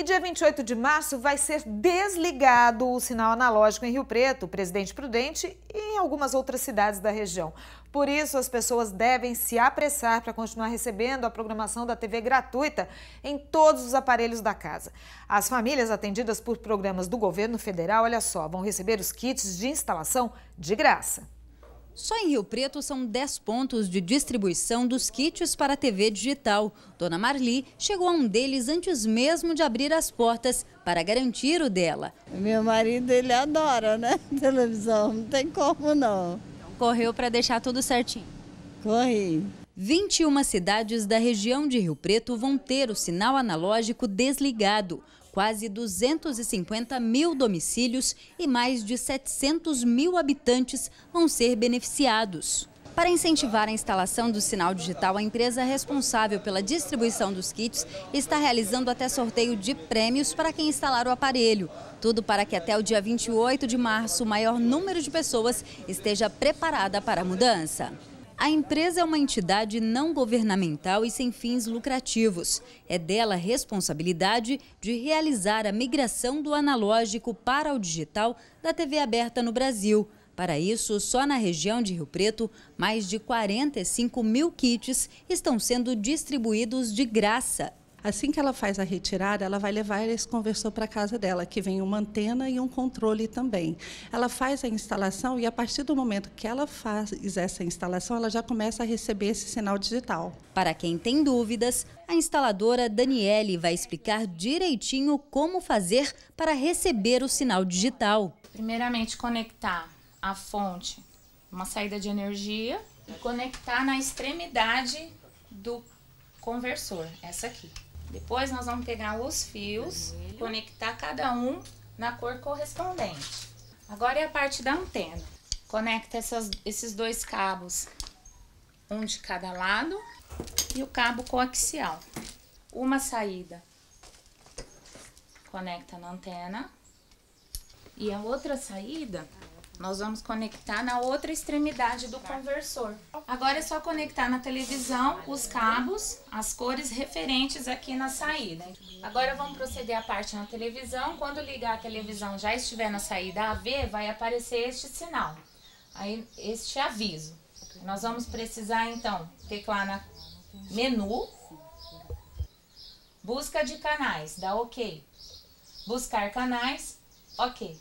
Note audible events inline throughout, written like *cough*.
E dia 28 de março vai ser desligado o sinal analógico em Rio Preto, Presidente Prudente e em algumas outras cidades da região. Por isso, as pessoas devem se apressar para continuar recebendo a programação da TV gratuita em todos os aparelhos da casa. As famílias atendidas por programas do governo federal, olha só, vão receber os kits de instalação de graça. Só em Rio Preto são 10 pontos de distribuição dos kits para TV digital. Dona Marli chegou a um deles antes mesmo de abrir as portas para garantir o dela. Meu marido, ele adora, né? *laughs* Televisão, não tem como não. correu para deixar tudo certinho? Corri. 21 cidades da região de Rio Preto vão ter o sinal analógico desligado quase 250 mil domicílios e mais de 700 mil habitantes vão ser beneficiados. Para incentivar a instalação do sinal digital, a empresa responsável pela distribuição dos kits está realizando até sorteio de prêmios para quem instalar o aparelho. Tudo para que até o dia 28 de março o maior número de pessoas esteja preparada para a mudança. A empresa é uma entidade não governamental e sem fins lucrativos. É dela a responsabilidade de realizar a migração do analógico para o digital da TV aberta no Brasil. Para isso, só na região de Rio Preto, mais de 45 mil kits estão sendo distribuídos de graça. Assim que ela faz a retirada, ela vai levar esse conversor para a casa dela, que vem uma antena e um controle também. Ela faz a instalação e a partir do momento que ela faz essa instalação, ela já começa a receber esse sinal digital. Para quem tem dúvidas, a instaladora Daniele vai explicar direitinho como fazer para receber o sinal digital. Primeiramente, conectar a fonte, uma saída de energia, e conectar na extremidade do conversor, essa aqui. Depois nós vamos pegar os fios, Vermelho. conectar cada um na cor correspondente. Agora é a parte da antena. Conecta essas, esses dois cabos, um de cada lado e o cabo coaxial. Uma saída conecta na antena e a outra saída nós vamos conectar na outra extremidade do conversor. Agora é só conectar na televisão os cabos, as cores referentes aqui na saída. Agora vamos proceder à parte na televisão. Quando ligar a televisão já estiver na saída AV, vai aparecer este sinal, aí este aviso. Nós vamos precisar então teclar na menu, busca de canais, dá OK. Buscar canais, OK.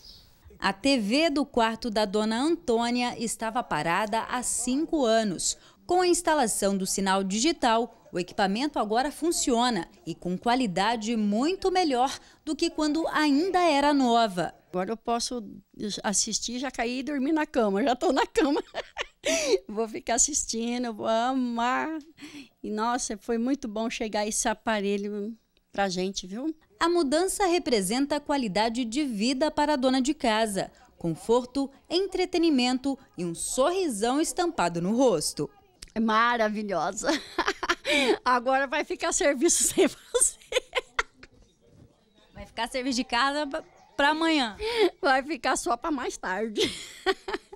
A TV do quarto da dona Antônia estava parada há cinco anos. Com a instalação do sinal digital, o equipamento agora funciona e com qualidade muito melhor do que quando ainda era nova. Agora eu posso assistir, já caí e dormir na cama, já estou na cama. *laughs* vou ficar assistindo, vou amar. E nossa, foi muito bom chegar esse aparelho para a gente, viu? A mudança representa a qualidade de vida para a dona de casa. Conforto, entretenimento e um sorrisão estampado no rosto. É maravilhosa. *laughs* Agora vai ficar serviço sem você. Vai ficar serviço de casa para amanhã. Vai ficar só para mais tarde. *laughs*